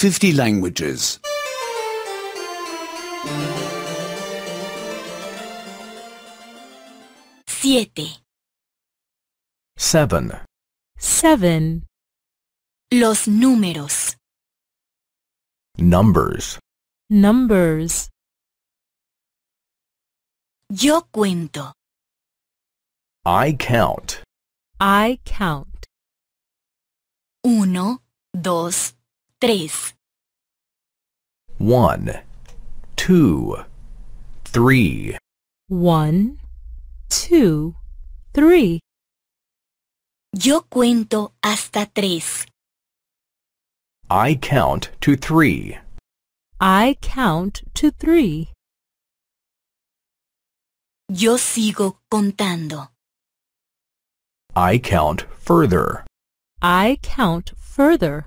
50 languages. Siete. Seven. Seven. Los números. Numbers. Numbers. Yo cuento. I count. I count. Uno, dos, Tres. One, two, three. One, two, three. Yo cuento hasta tres. I count to three. I count to three. Yo sigo contando. I count further. I count further.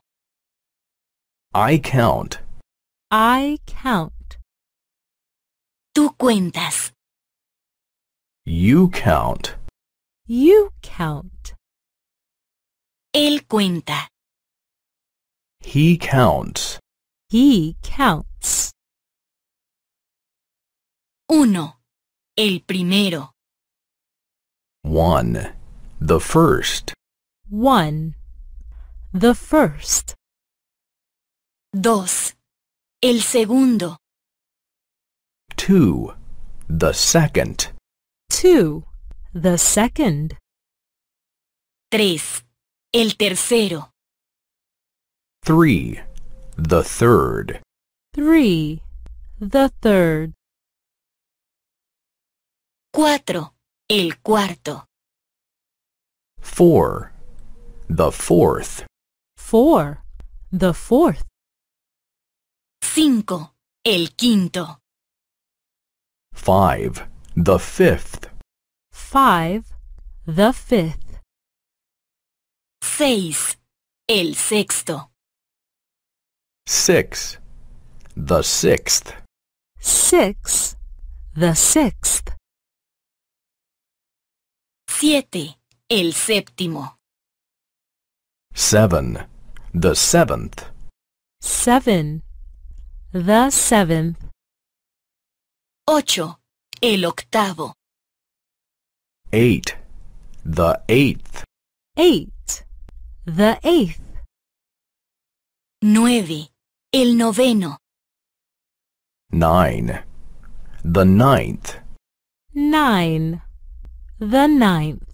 I count. I count. Tú cuentas. You count. You count. Él cuenta. He counts. He counts. Uno. El primero. One. The first. One. The first. Dos. El segundo. Two. The second. Two. The second. Tres. El tercero. Three. The third. Three. The third. Cuatro. El cuarto. Four. The fourth. Four. The fourth. 5. El quinto. 5. The fifth. 5. The fifth. 6. El sexto. 6. The sixth. 6. The sixth. 7. El séptimo. 7. The seventh. 7. The seventh. Ocho. El octavo. Eight. The eighth. Eight. The eighth. Nueve. El noveno. Nine. The ninth. Nine. The ninth.